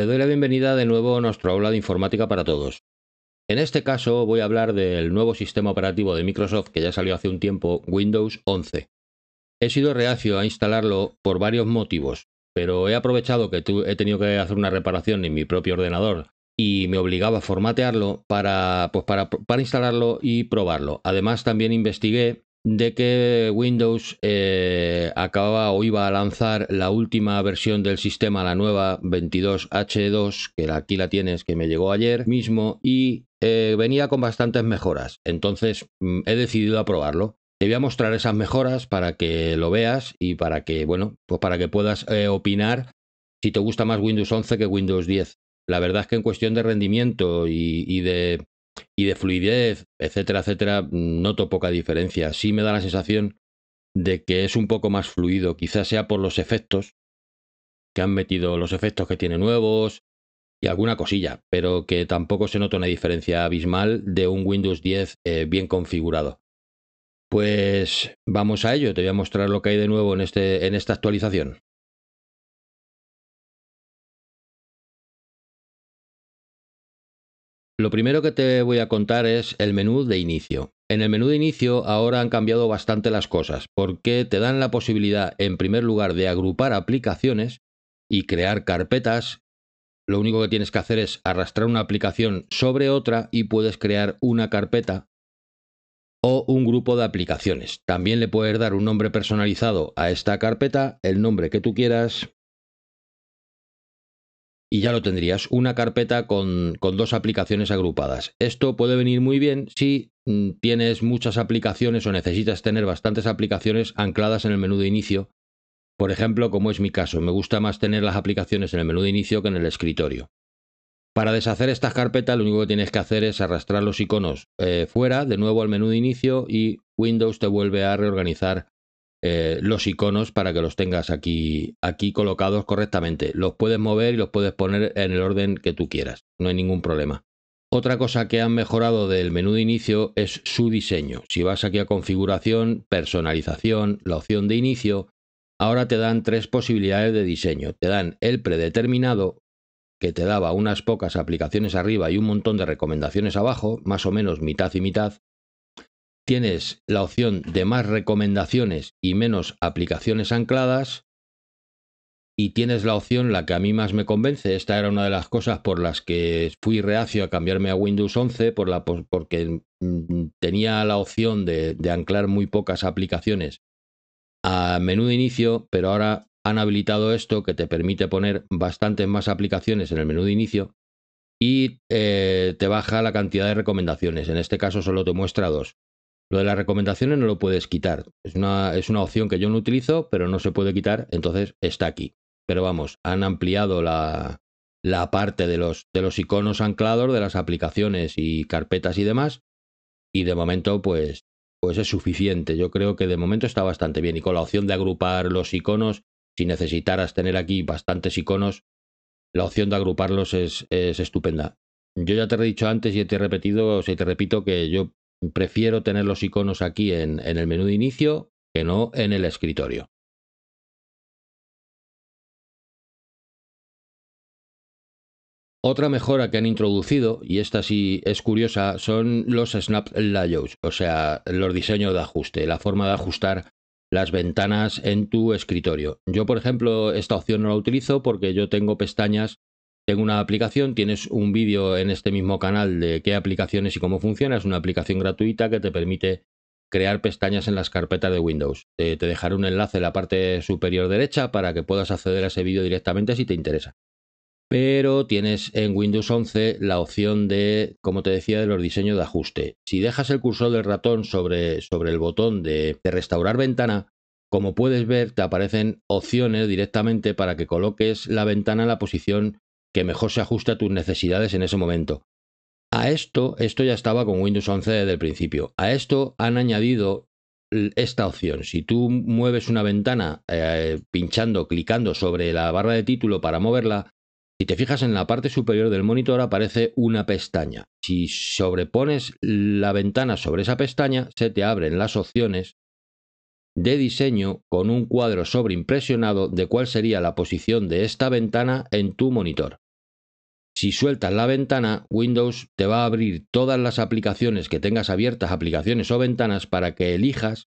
Le doy la bienvenida de nuevo a nuestro aula de informática para todos. En este caso voy a hablar del nuevo sistema operativo de Microsoft que ya salió hace un tiempo, Windows 11. He sido reacio a instalarlo por varios motivos, pero he aprovechado que he tenido que hacer una reparación en mi propio ordenador y me obligaba a formatearlo para, pues, para instalarlo y probarlo. Además también investigué de que Windows eh, acababa o iba a lanzar la última versión del sistema, la nueva 22H2, que aquí la tienes, que me llegó ayer mismo, y eh, venía con bastantes mejoras. Entonces mm, he decidido aprobarlo. Te voy a mostrar esas mejoras para que lo veas y para que, bueno, pues para que puedas eh, opinar si te gusta más Windows 11 que Windows 10. La verdad es que en cuestión de rendimiento y de y de fluidez, etcétera, etcétera, noto poca diferencia. Sí me da la sensación de que es un poco más fluido, quizás sea por los efectos que han metido, los efectos que tiene nuevos y alguna cosilla, pero que tampoco se nota una diferencia abismal de un Windows 10 eh, bien configurado. Pues vamos a ello, te voy a mostrar lo que hay de nuevo en, este, en esta actualización. Lo primero que te voy a contar es el menú de inicio. En el menú de inicio ahora han cambiado bastante las cosas, porque te dan la posibilidad, en primer lugar, de agrupar aplicaciones y crear carpetas. Lo único que tienes que hacer es arrastrar una aplicación sobre otra y puedes crear una carpeta o un grupo de aplicaciones. También le puedes dar un nombre personalizado a esta carpeta, el nombre que tú quieras, y ya lo tendrías, una carpeta con, dos aplicaciones agrupadas. Esto puede venir muy bien si mm, tienes muchas aplicaciones o necesitas tener bastantes aplicaciones ancladas en el menú de inicio. Por ejemplo, como es mi caso, me gusta más tener las aplicaciones en el menú de inicio que en el escritorio. Para deshacer estas carpetas lo único que tienes que hacer es arrastrar los iconos eh, fuera, de nuevo al menú de inicio y Windows te vuelve a reorganizar eh, los iconos para que los tengas aquí, aquí colocados correctamente. Los puedes mover y los puedes poner en el orden que tú quieras. No hay ningún problema. Otra cosa que han mejorado del menú de inicio es su diseño. Si vas aquí a configuración, personalización, la opción de inicio, ahora te dan tres posibilidades de diseño. Te dan el predeterminado, que te daba unas pocas aplicaciones arriba y un montón de recomendaciones abajo, más o menos mitad y mitad tienes la opción de más recomendaciones y menos aplicaciones ancladas. Y tienes la opción, la que a mí más me convence, esta era una de las cosas por las que fui reacio a cambiarme a Windows 11, porque mm, tenía la opción de, anclar muy pocas aplicaciones a menú de inicio, pero ahora han habilitado esto que te permite poner bastantes más aplicaciones en el menú de inicio y eh, te baja la cantidad de recomendaciones. En este caso solo te muestra dos. Lo de las recomendaciones no lo puedes quitar. Es una, opción que yo no utilizo, pero no se puede quitar, entonces está aquí. Pero vamos, han ampliado la, la parte de los, de los iconos anclados de las aplicaciones y carpetas y demás. Y de momento, pues, pues es suficiente. Yo creo que de momento está bastante bien. Y con la opción de agrupar los iconos, si necesitaras tener aquí bastantes iconos, la opción de agruparlos es, es estupenda. Yo ya te he dicho antes y te he repetido, o te repito que yo Prefiero tener los iconos aquí en, el menú de inicio que no en el escritorio. Otra mejora que han introducido, y esta sí es curiosa, son los snap layouts, o sea, los diseños de ajuste, la forma de ajustar las ventanas en tu escritorio. Yo, por ejemplo, esta opción no la utilizo porque yo tengo pestañas tengo una aplicación, tienes un vídeo en este mismo canal de qué aplicaciones y cómo funciona. Es una aplicación gratuita que te permite crear pestañas en las carpetas de Windows. Te, dejaré un enlace en la parte superior derecha para que puedas acceder a ese vídeo directamente si te interesa pero tienes en Windows 11 la opción de, como te decía, de los diseños de ajuste. Si dejas el cursor del ratón sobre, sobre el botón de, de, restaurar ventana, como puedes ver, te aparecen opciones directamente para que coloques la ventana en la posición que mejor se ajuste a tus necesidades en ese momento. A esto, esto ya estaba con Windows 11 desde el principio. A esto han añadido esta opción. Si tú mueves una ventana eh, pinchando, clicando sobre la barra de título para moverla, si te fijas en la parte superior del monitor aparece una pestaña. Si sobrepones la ventana sobre esa pestaña, se te abren las opciones de diseño con un cuadro sobreimpresionado de cuál sería la posición de esta ventana en tu monitor. Si sueltas la ventana, Windows te va a abrir todas las aplicaciones que tengas abiertas, aplicaciones o ventanas, para que elijas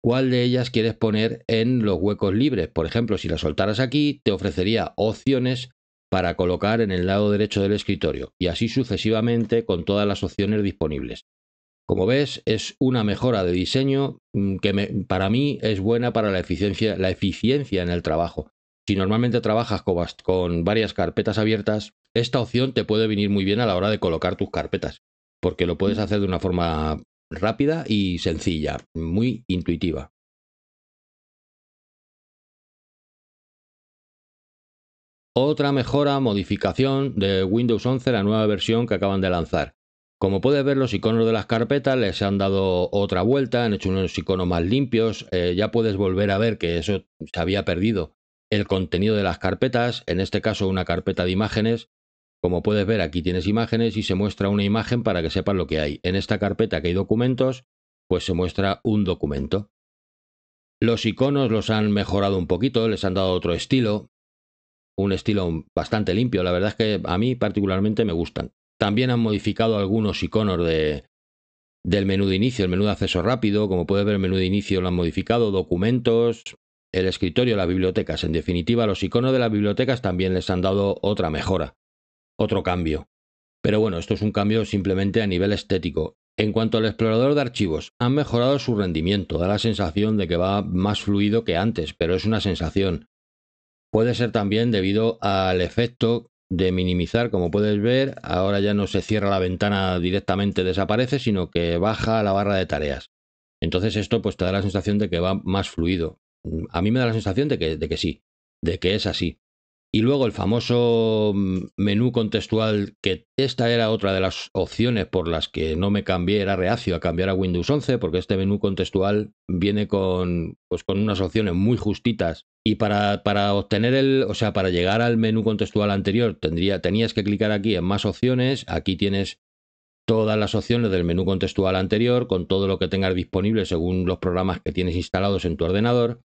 cuál de ellas quieres poner en los huecos libres. Por ejemplo, si la soltaras aquí, te ofrecería opciones para colocar en el lado derecho del escritorio y así sucesivamente con todas las opciones disponibles. Como ves, es una mejora de diseño mm, que para mí es buena para la eficiencia, en el trabajo. Si normalmente trabajas con varias carpetas abiertas, esta opción te puede venir muy bien a la hora de colocar tus carpetas, porque lo puedes mm. hacer de una forma rápida y sencilla, muy intuitiva. Otra mejora, modificación de Windows 11, la nueva versión que acaban de lanzar. Como puedes ver, los iconos de las carpetas les han dado otra vuelta, han hecho unos iconos más limpios. Eh, ya puedes volver a ver que eso se había perdido el contenido de las carpetas, en este caso una carpeta de imágenes. Como puedes ver, aquí tienes imágenes y se muestra una imagen para que sepas lo que hay. En esta carpeta que hay documentos, pues se muestra un documento. Los iconos los han mejorado un poquito, les han dado otro estilo, un estilo bastante limpio. La verdad es que a mí particularmente me gustan. También han modificado algunos iconos de, del menú de inicio, el menú de acceso rápido, como puedes ver el menú de inicio lo han modificado, documentos, el escritorio, las bibliotecas. En definitiva, los iconos de las bibliotecas también les han dado otra mejora, otro cambio. Pero bueno, esto es un cambio simplemente a nivel estético. En cuanto al explorador de archivos, han mejorado su rendimiento, da la sensación de que va más fluido que antes, pero es una sensación. Puede ser también debido al efecto de minimizar, como puedes ver, ahora ya no se cierra la ventana directamente, desaparece, sino que baja la barra de tareas. Entonces esto pues te da la sensación de que va más fluido. A mí me da la sensación de que sí, de que es así. Y luego el famoso mm, menú contextual, que esta era otra de las opciones por las que no me cambié, era reacio a cambiar a Windows 11, porque este menú contextual viene con, pues, con unas opciones muy justitas. Y para, para obtener el, o sea, para llegar al menú contextual anterior, tendría, tenías que clicar aquí en más opciones. Aquí tienes todas las opciones del menú contextual anterior, con todo lo que tengas disponible según los programas que tienes instalados en tu ordenador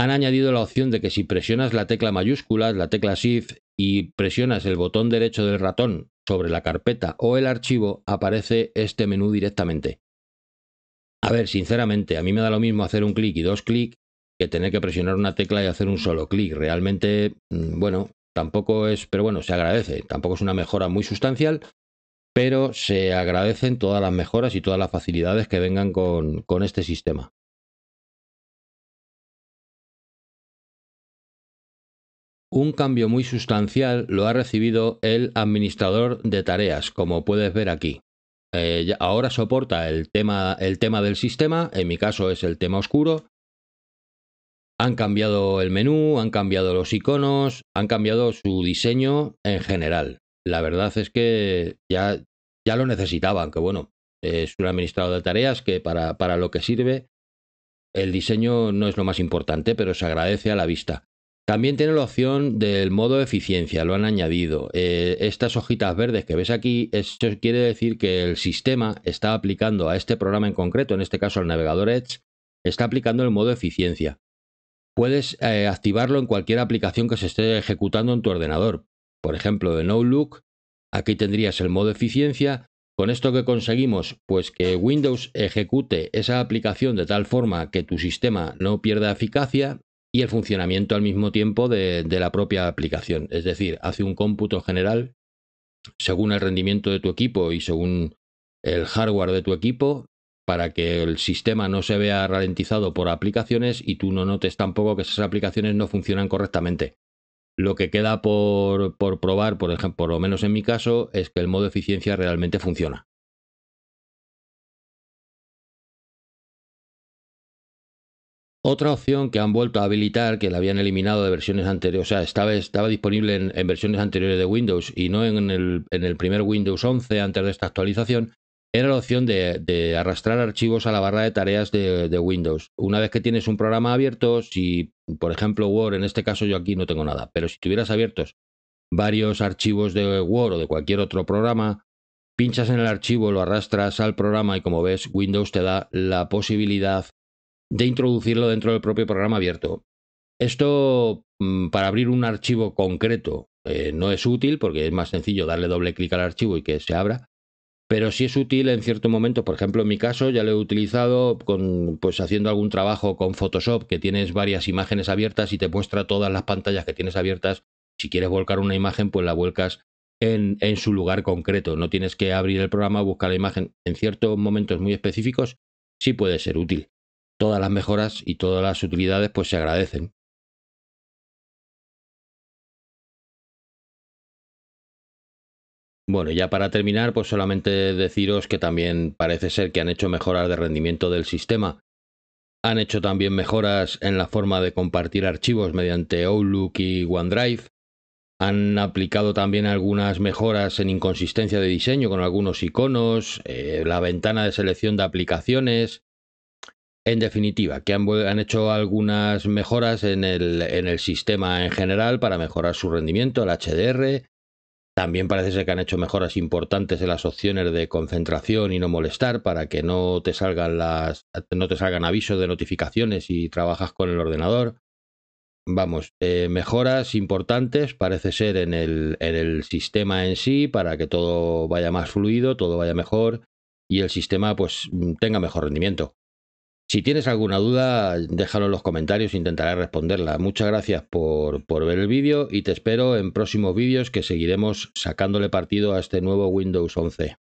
han añadido la opción de que si presionas la tecla mayúscula, la tecla Shift y presionas el botón derecho del ratón sobre la carpeta o el archivo, aparece este menú directamente. A ver, sinceramente, a mí me da lo mismo hacer un clic y dos clics que tener que presionar una tecla y hacer un solo clic. Realmente, mm, bueno, tampoco es, pero bueno, se agradece. Tampoco es una mejora muy sustancial, pero se agradecen todas las mejoras y todas las facilidades que vengan con, con este sistema. Un cambio muy sustancial lo ha recibido el administrador de tareas, como puedes ver aquí. Eh, ahora soporta el tema, el tema del sistema, en mi caso es el tema oscuro. Han cambiado el menú, han cambiado los iconos, han cambiado su diseño en general. La verdad es que ya, ya lo necesitaban, que bueno, es un administrador de tareas que para lo que sirve, el diseño no es lo más importante, pero se agradece a la vista. También tiene la opción del modo eficiencia, lo han añadido. Eh, estas hojitas verdes que ves aquí, esto quiere decir que el sistema está aplicando a este programa en concreto, en este caso al navegador Edge, está aplicando el modo eficiencia. Puedes eh, activarlo en cualquier aplicación que se esté ejecutando en tu ordenador. Por ejemplo, en Outlook, aquí tendrías el modo eficiencia. Con esto que conseguimos, pues que Windows ejecute esa aplicación de tal forma que tu sistema no pierda eficacia y el funcionamiento al mismo tiempo de, la propia aplicación. Es decir, hace un cómputo general según el rendimiento de tu equipo y según el hardware de tu equipo para que el sistema no se vea ralentizado por aplicaciones y tú no notes tampoco que esas aplicaciones no funcionan correctamente. Lo que queda por, por probar, por ejemplo, por lo menos en mi caso, es que el modo eficiencia realmente funciona. Otra opción que han vuelto a habilitar, que la habían eliminado de versiones anteriores, o sea, estaba, disponible en, versiones anteriores de Windows y no en el, primer Windows 11 antes de esta actualización, era la opción de, arrastrar archivos a la barra de tareas de, de, Windows. Una vez que tienes un programa abierto, si, por ejemplo, Word, en este caso yo aquí no tengo nada, pero si tuvieras abiertos varios archivos de Word o de cualquier otro programa, pinchas en el archivo, lo arrastras al programa y como ves, Windows te da la posibilidad de introducirlo dentro del propio programa abierto. Esto mm, para abrir un archivo concreto eh, no es útil porque es más sencillo darle doble clic al archivo y que se abra, pero sí es útil en cierto momento. Por ejemplo, en mi caso ya lo he utilizado con, pues haciendo algún trabajo con Photoshop que tienes varias imágenes abiertas y te muestra todas las pantallas que tienes abiertas. Si quieres volcar una imagen, pues la vuelcas en, en su lugar concreto. No tienes que abrir el programa, buscar la imagen. En ciertos momentos muy específicos sí puede ser útil todas las mejoras y todas las utilidades pues se agradecen. Bueno, ya para terminar, pues solamente deciros que también parece ser que han hecho mejoras de rendimiento del sistema. Han hecho también mejoras en la forma de compartir archivos mediante Outlook y OneDrive. Han aplicado también algunas mejoras en inconsistencia de diseño con algunos iconos, eh, la ventana de selección de aplicaciones, en definitiva, que han, hecho algunas mejoras en el, sistema en general para mejorar su rendimiento, el HDR, también parece ser que han hecho mejoras importantes en las opciones de concentración y no molestar para que no te salgan las no te salgan avisos de notificaciones si trabajas con el ordenador. Vamos, eh, mejoras importantes parece ser en el, en el sistema en sí para que todo vaya más fluido, todo vaya mejor y el sistema pues tenga mejor rendimiento. Si tienes alguna duda, déjalo en los comentarios, intentaré responderla. Muchas gracias por, por ver el vídeo y te espero en próximos vídeos que seguiremos sacándole partido a este nuevo Windows 11.